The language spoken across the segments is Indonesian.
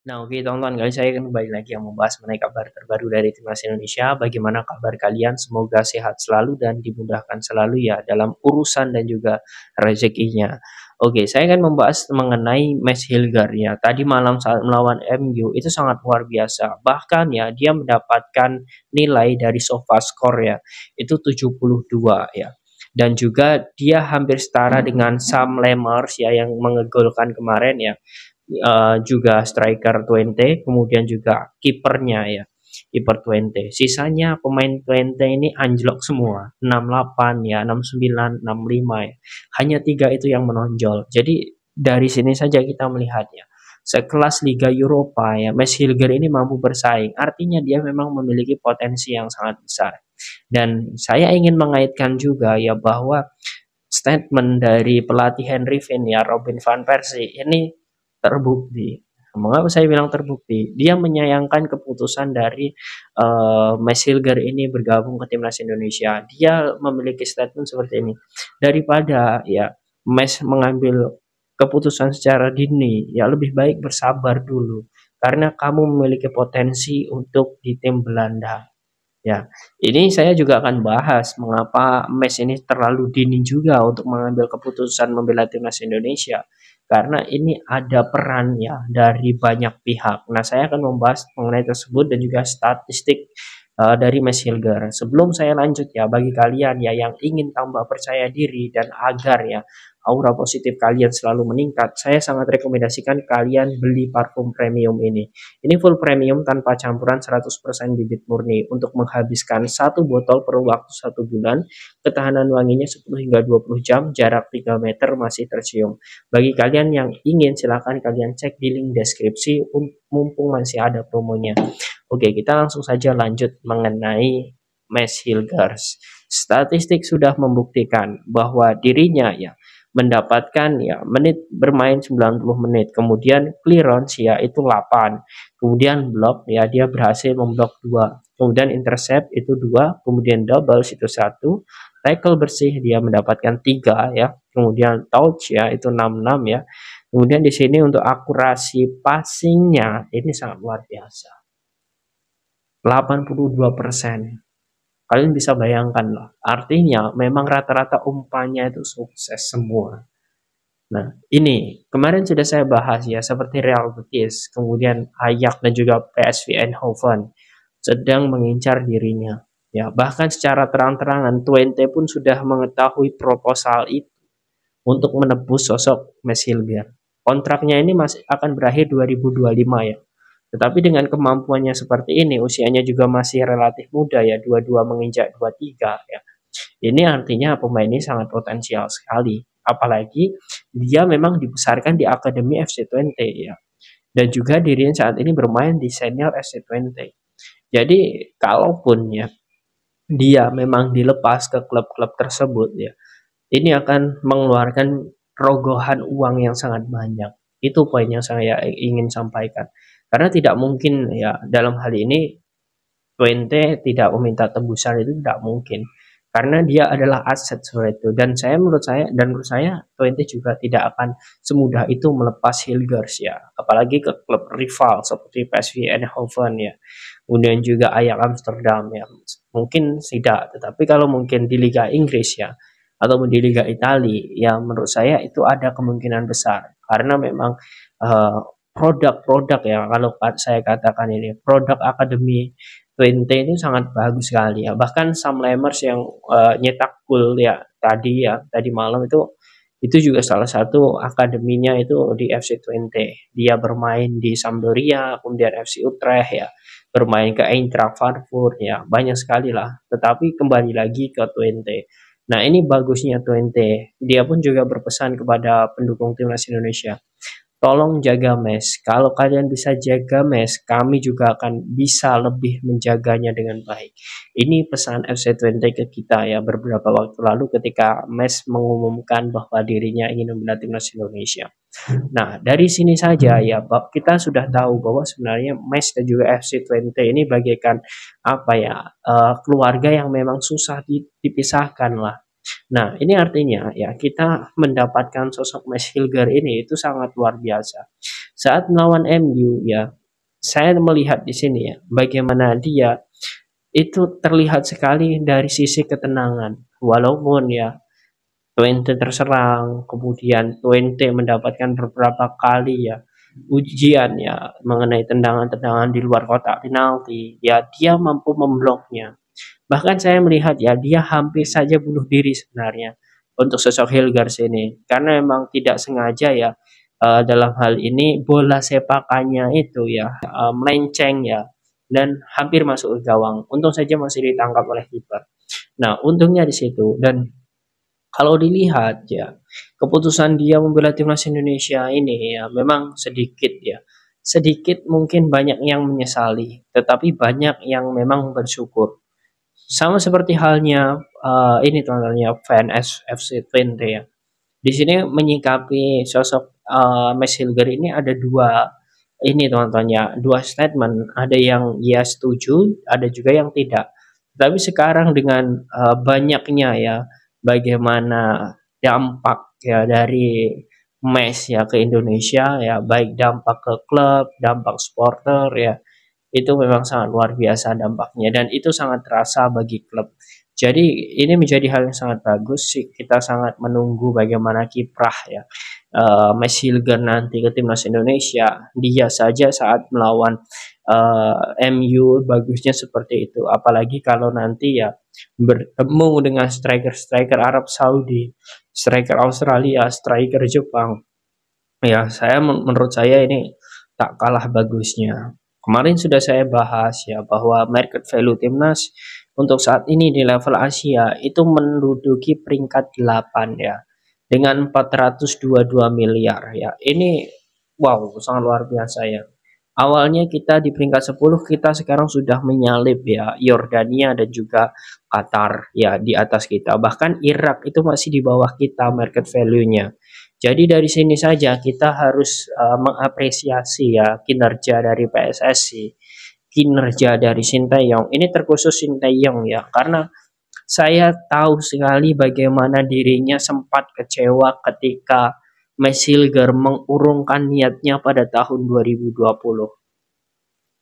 Nah oke okay, teman-teman, kali saya akan kembali lagi yang membahas mengenai kabar terbaru dari Timnas Indonesia. Bagaimana kabar kalian? Semoga sehat selalu dan dimudahkan selalu ya dalam urusan dan juga rezekinya. Oke, okay, saya akan membahas mengenai Mes Hilgar ya. Tadi malam saat melawan MU itu sangat luar biasa. Bahkan ya dia mendapatkan nilai dari sofa score ya. Itu 72 ya dan juga dia hampir setara dengan Sam Lemers ya yang mengegolkan kemarin ya Eh, juga striker 20, kemudian juga kipernya ya, kiper 20. Sisanya pemain 20 ini anjlok semua, 68 ya, 69, 65 ya. Hanya tiga itu yang menonjol. Jadi dari sini saja kita melihatnya. Sekelas Liga Eropa ya, Mes Hilger ini mampu bersaing. Artinya dia memang memiliki potensi yang sangat besar. Dan saya ingin mengaitkan juga ya bahwa statement dari pelatih Henry Finn ya Robin van Persie ini terbukti. Mengapa saya bilang terbukti? Dia menyayangkan keputusan dari uh, Hilger ini bergabung ke timnas Indonesia. Dia memiliki statement seperti ini. Daripada ya Mes mengambil keputusan secara dini, ya lebih baik bersabar dulu karena kamu memiliki potensi untuk di tim Belanda. Ya, ini saya juga akan bahas mengapa Mes ini terlalu dini juga untuk mengambil keputusan membela timnas Indonesia karena ini ada perannya dari banyak pihak. Nah, saya akan membahas mengenai tersebut dan juga statistik eh, dari Mas Hilger. Sebelum saya lanjut ya, bagi kalian ya yang ingin tambah percaya diri dan agar ya aura positif kalian selalu meningkat, saya sangat rekomendasikan kalian beli parfum premium ini. Ini full premium tanpa campuran 100% bibit murni untuk menghabiskan satu botol per waktu satu bulan, ketahanan wanginya 10 hingga 20 jam, jarak 3 meter masih tercium. Bagi kalian yang ingin silahkan kalian cek di link deskripsi um, mumpung masih ada promonya. Oke, kita langsung saja lanjut mengenai Mass Hilgers. Statistik sudah membuktikan bahwa dirinya ya mendapatkan ya menit bermain 90 menit kemudian clearance ya itu 8 kemudian block ya dia berhasil memblok 2 kemudian intercept itu 2 kemudian double itu 1 tackle bersih dia mendapatkan 3 ya kemudian touch ya itu 66 ya kemudian di sini untuk akurasi passingnya ini sangat luar biasa 82 persen Kalian bisa bayangkan lah. Artinya memang rata-rata umpannya itu sukses semua. Nah, ini kemarin sudah saya bahas ya seperti Real Betis, kemudian Ajax dan juga PSV Eindhoven sedang mengincar dirinya. Ya, bahkan secara terang-terangan Twente pun sudah mengetahui proposal itu untuk menebus sosok Messi Kontraknya ini masih akan berakhir 2025 ya. Tetapi dengan kemampuannya seperti ini, usianya juga masih relatif muda ya, dua-dua menginjak dua-tiga ya. Ini artinya pemain ini sangat potensial sekali. Apalagi dia memang dibesarkan di Akademi FC20 ya. Dan juga dirinya saat ini bermain di senior FC20. Jadi kalaupun ya dia memang dilepas ke klub-klub tersebut ya, ini akan mengeluarkan rogohan uang yang sangat banyak. Itu poin yang saya ingin sampaikan. Karena tidak mungkin ya dalam hal ini Twente tidak meminta tebusan itu tidak mungkin karena dia adalah aset seperti itu dan saya menurut saya dan menurut saya Twente juga tidak akan semudah itu melepas Hilgers ya apalagi ke klub rival seperti PSV Eindhoven ya kemudian juga Ajax Amsterdam ya mungkin tidak tetapi kalau mungkin di Liga Inggris ya atau di Liga Italia ya menurut saya itu ada kemungkinan besar karena memang uh, produk-produk ya kalau saya katakan ini produk akademi 20 ini sangat bagus sekali ya bahkan Sam Lemers yang uh, nyetak gol ya tadi ya tadi malam itu itu juga salah satu akademinya itu di FC 20 dia bermain di Sampdoria kemudian FC Utrecht ya bermain ke Eintracht Frankfurt ya banyak sekali lah tetapi kembali lagi ke 20 nah ini bagusnya 20 dia pun juga berpesan kepada pendukung timnas Indonesia tolong jaga Mes Kalau kalian bisa jaga Mes kami juga akan bisa lebih menjaganya dengan baik. Ini pesan FC20 ke kita ya beberapa waktu lalu ketika Mes mengumumkan bahwa dirinya ingin membela timnas Indonesia. Nah, dari sini saja ya, kita sudah tahu bahwa sebenarnya Mes dan juga FC20 ini bagaikan apa ya, uh, keluarga yang memang susah dipisahkan lah Nah, ini artinya ya kita mendapatkan sosok Mas Hilger ini itu sangat luar biasa. Saat melawan MU ya, saya melihat di sini ya bagaimana dia itu terlihat sekali dari sisi ketenangan. Walaupun ya Twente terserang, kemudian Twente mendapatkan beberapa kali ya ujian ya mengenai tendangan-tendangan di luar kotak penalti, ya dia mampu membloknya Bahkan saya melihat ya dia hampir saja bunuh diri sebenarnya untuk sosok Hilgar sini karena memang tidak sengaja ya uh, dalam hal ini bola sepakannya itu ya uh, melenceng ya dan hampir masuk ke gawang. Untung saja masih ditangkap oleh kiper. Nah, untungnya di situ dan kalau dilihat ya keputusan dia membela timnas Indonesia ini ya memang sedikit ya sedikit mungkin banyak yang menyesali tetapi banyak yang memang bersyukur sama seperti halnya uh, ini teman-temannya fans fc Twente ya. Di sini menyikapi sosok uh, eh, Messi Hilger ini ada dua ini teman-temannya, dua statement, ada yang ya setuju, ada juga yang tidak. Tapi sekarang dengan uh, banyaknya ya bagaimana dampak ya dari Mes ya ke Indonesia ya baik dampak ke klub, dampak supporter ya itu memang sangat luar biasa dampaknya dan itu sangat terasa bagi klub. Jadi ini menjadi hal yang sangat bagus sih. Kita sangat menunggu bagaimana kiprah ya uh, Messi Hilger nanti ke timnas Indonesia. Dia saja saat melawan uh, eh, MU bagusnya seperti itu. Apalagi kalau nanti ya bertemu dengan striker-striker Arab Saudi, striker Australia, striker Jepang. Ya, saya menurut saya ini tak kalah bagusnya. Kemarin sudah saya bahas ya bahwa market value timnas untuk saat ini di level Asia itu menduduki peringkat 8 ya dengan 422 miliar ya. Ini wow sangat luar biasa ya. Awalnya kita di peringkat 10 kita sekarang sudah menyalip ya Yordania dan juga Qatar ya di atas kita. Bahkan Irak itu masih di bawah kita market value-nya. Jadi dari sini saja kita harus uh, mengapresiasi ya kinerja dari PSSI, kinerja dari Sinteyong. Ini terkhusus Sinteyong ya, karena saya tahu sekali bagaimana dirinya sempat kecewa ketika Mesilger mengurungkan niatnya pada tahun 2020.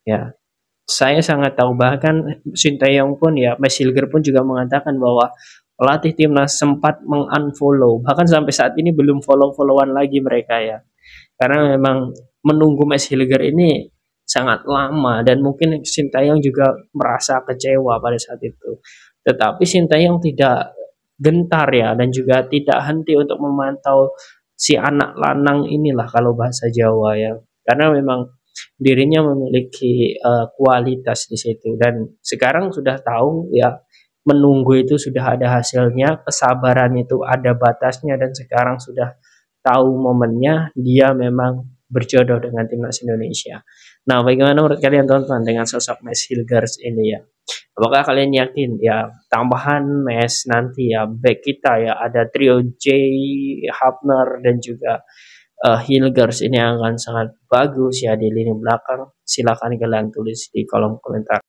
Ya, saya sangat tahu bahkan Sinteyong pun ya Mesilger pun juga mengatakan bahwa pelatih timnas sempat mengunfollow bahkan sampai saat ini belum follow-followan lagi mereka ya karena memang menunggu Max Hilger ini sangat lama dan mungkin Sintayong juga merasa kecewa pada saat itu tetapi Sintayong tidak gentar ya dan juga tidak henti untuk memantau si anak lanang inilah kalau bahasa Jawa ya karena memang dirinya memiliki uh, kualitas di situ dan sekarang sudah tahu ya menunggu itu sudah ada hasilnya, kesabaran itu ada batasnya dan sekarang sudah tahu momennya dia memang berjodoh dengan timnas Indonesia. Nah, bagaimana menurut kalian teman-teman dengan sosok Mes Hilgers ini ya? Apakah kalian yakin ya tambahan Mes nanti ya back kita ya ada trio J, Hapner dan juga uh, Hilgers ini akan sangat bagus ya di lini belakang. Silakan kalian tulis di kolom komentar.